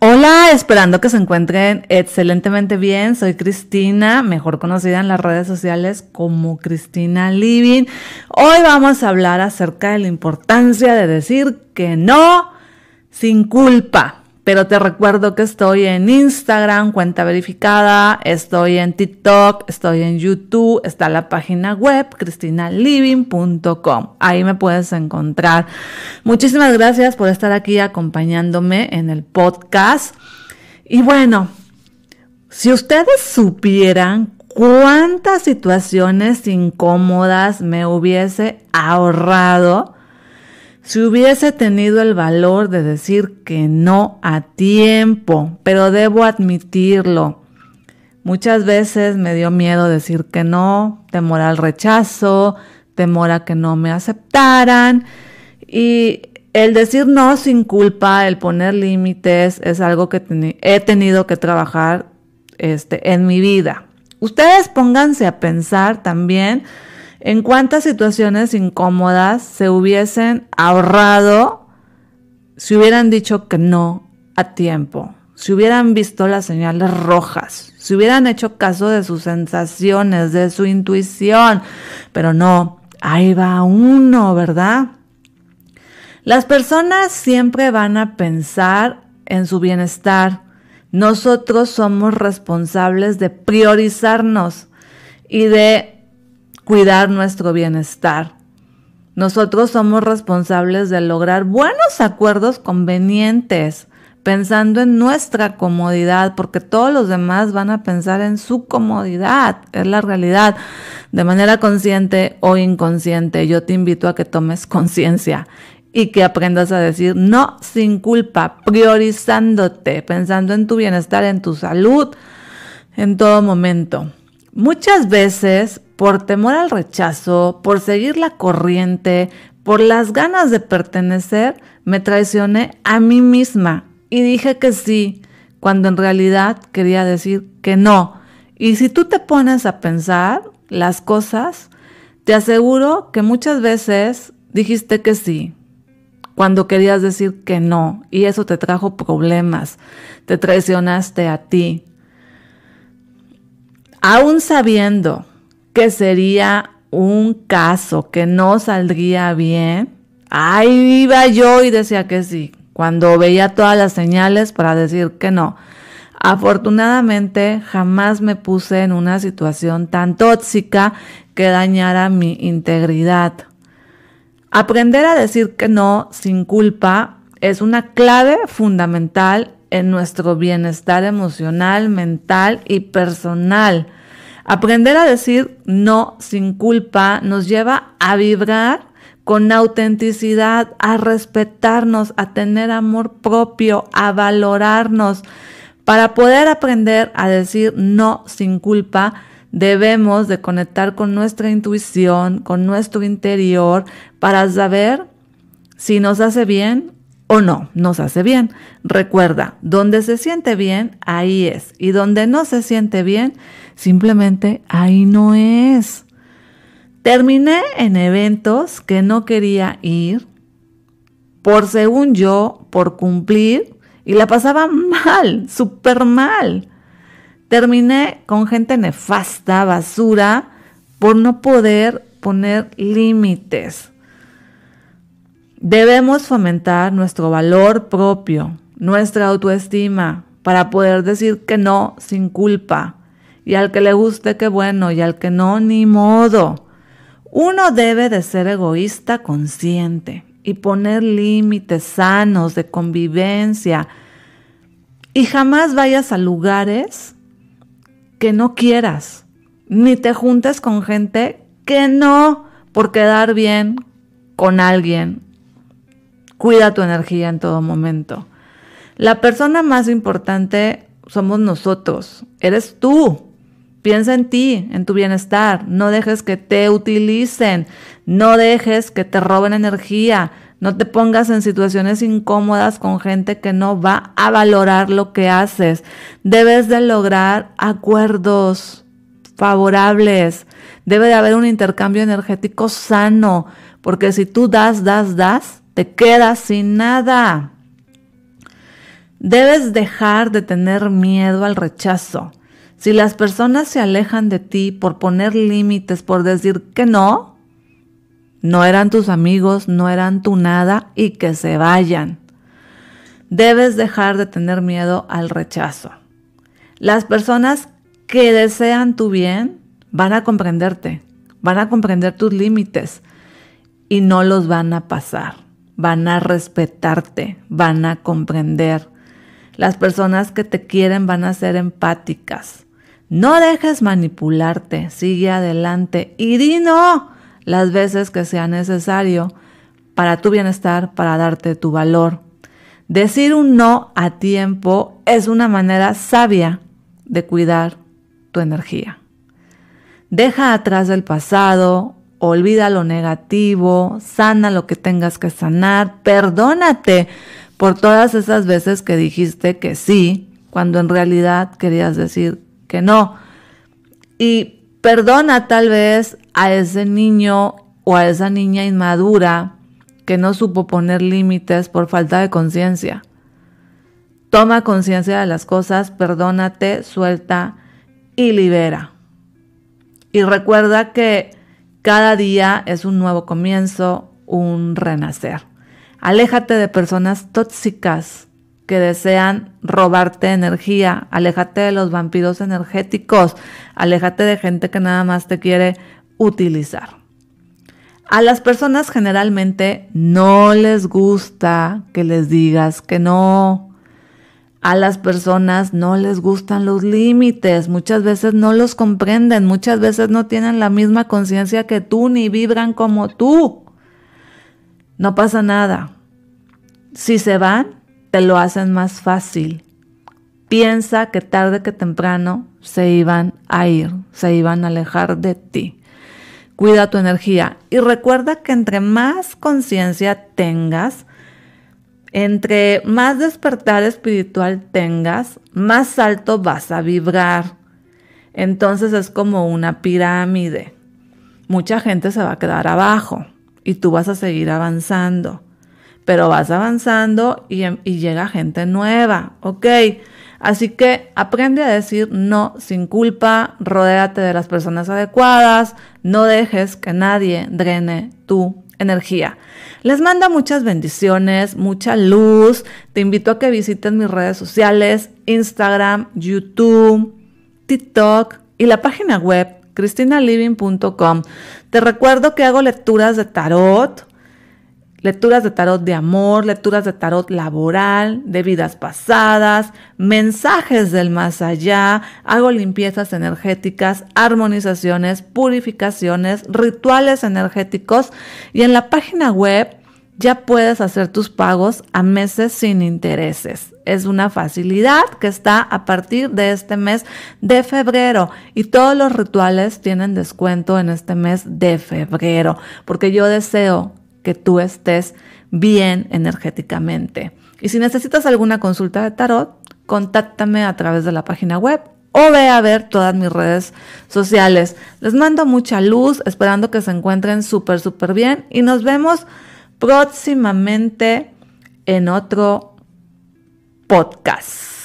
Hola, esperando que se encuentren excelentemente bien. Soy Cristina, mejor conocida en las redes sociales como Cristina Living. Hoy vamos a hablar acerca de la importancia de decir que no sin culpa pero te recuerdo que estoy en Instagram, cuenta verificada, estoy en TikTok, estoy en YouTube, está la página web cristinaliving.com. Ahí me puedes encontrar. Muchísimas gracias por estar aquí acompañándome en el podcast. Y bueno, si ustedes supieran cuántas situaciones incómodas me hubiese ahorrado, si hubiese tenido el valor de decir que no a tiempo, pero debo admitirlo. Muchas veces me dio miedo decir que no, temor al rechazo, temor a que no me aceptaran y el decir no sin culpa, el poner límites es algo que he tenido que trabajar este, en mi vida. Ustedes pónganse a pensar también en cuántas situaciones incómodas se hubiesen ahorrado si hubieran dicho que no a tiempo, si hubieran visto las señales rojas, si hubieran hecho caso de sus sensaciones, de su intuición, pero no, ahí va uno, ¿verdad? Las personas siempre van a pensar en su bienestar. Nosotros somos responsables de priorizarnos y de cuidar nuestro bienestar. Nosotros somos responsables de lograr buenos acuerdos convenientes, pensando en nuestra comodidad, porque todos los demás van a pensar en su comodidad, es la realidad, de manera consciente o inconsciente. Yo te invito a que tomes conciencia y que aprendas a decir no sin culpa, priorizándote, pensando en tu bienestar, en tu salud, en todo momento. Muchas veces por temor al rechazo, por seguir la corriente, por las ganas de pertenecer, me traicioné a mí misma y dije que sí, cuando en realidad quería decir que no. Y si tú te pones a pensar las cosas, te aseguro que muchas veces dijiste que sí, cuando querías decir que no, y eso te trajo problemas, te traicionaste a ti. Aún sabiendo que sería un caso que no saldría bien, ahí iba yo y decía que sí, cuando veía todas las señales para decir que no. Afortunadamente jamás me puse en una situación tan tóxica que dañara mi integridad. Aprender a decir que no sin culpa es una clave fundamental en nuestro bienestar emocional, mental y personal. Aprender a decir no sin culpa nos lleva a vibrar con autenticidad, a respetarnos, a tener amor propio, a valorarnos. Para poder aprender a decir no sin culpa, debemos de conectar con nuestra intuición, con nuestro interior, para saber si nos hace bien o no nos hace bien. Recuerda, donde se siente bien, ahí es. Y donde no se siente bien, simplemente ahí no es. Terminé en eventos que no quería ir, por según yo, por cumplir, y la pasaba mal, súper mal. Terminé con gente nefasta, basura, por no poder poner límites. Debemos fomentar nuestro valor propio, nuestra autoestima, para poder decir que no sin culpa. Y al que le guste, qué bueno, y al que no, ni modo. Uno debe de ser egoísta consciente y poner límites sanos de convivencia. Y jamás vayas a lugares que no quieras, ni te juntes con gente que no por quedar bien con alguien Cuida tu energía en todo momento. La persona más importante somos nosotros, eres tú. Piensa en ti, en tu bienestar. No dejes que te utilicen. No dejes que te roben energía. No te pongas en situaciones incómodas con gente que no va a valorar lo que haces. Debes de lograr acuerdos favorables. Debe de haber un intercambio energético sano. Porque si tú das, das, das, te quedas sin nada. Debes dejar de tener miedo al rechazo. Si las personas se alejan de ti por poner límites, por decir que no, no eran tus amigos, no eran tu nada y que se vayan. Debes dejar de tener miedo al rechazo. Las personas que desean tu bien van a comprenderte, van a comprender tus límites y no los van a pasar van a respetarte, van a comprender. Las personas que te quieren van a ser empáticas. No dejes manipularte, sigue adelante y di no las veces que sea necesario para tu bienestar, para darte tu valor. Decir un no a tiempo es una manera sabia de cuidar tu energía. Deja atrás el pasado olvida lo negativo, sana lo que tengas que sanar, perdónate por todas esas veces que dijiste que sí, cuando en realidad querías decir que no. Y perdona tal vez a ese niño o a esa niña inmadura que no supo poner límites por falta de conciencia. Toma conciencia de las cosas, perdónate, suelta y libera. Y recuerda que cada día es un nuevo comienzo, un renacer. Aléjate de personas tóxicas que desean robarte energía, aléjate de los vampiros energéticos, aléjate de gente que nada más te quiere utilizar. A las personas generalmente no les gusta que les digas que no. A las personas no les gustan los límites, muchas veces no los comprenden, muchas veces no tienen la misma conciencia que tú ni vibran como tú. No pasa nada. Si se van, te lo hacen más fácil. Piensa que tarde que temprano se iban a ir, se iban a alejar de ti. Cuida tu energía y recuerda que entre más conciencia tengas, entre más despertar espiritual tengas, más alto vas a vibrar. Entonces es como una pirámide. Mucha gente se va a quedar abajo y tú vas a seguir avanzando. Pero vas avanzando y, em, llega gente nueva, ¿ok? Así que aprende a decir no sin culpa, rodéate de las personas adecuadas, no dejes que nadie drene tu energía. Les manda muchas bendiciones, mucha luz. Te invito a que visiten mis redes sociales, Instagram, YouTube, TikTok y la página web cristinaliving.com. Te recuerdo que hago lecturas de tarot, Lecturas de tarot de amor, lecturas de tarot laboral, de vidas pasadas, mensajes del más allá, hago limpiezas energéticas, armonizaciones, purificaciones, rituales energéticos y en la página web ya puedes hacer tus pagos a meses sin intereses. Es una facilidad que está a partir de este mes de febrero y todos los rituales tienen descuento en este mes de febrero porque yo deseo que tú estés bien energéticamente. Y si necesitas alguna consulta de tarot, contáctame a través de la página web o ve a ver todas mis redes sociales. Les mando mucha luz, esperando que se encuentren súper, súper bien y nos vemos próximamente en otro podcast.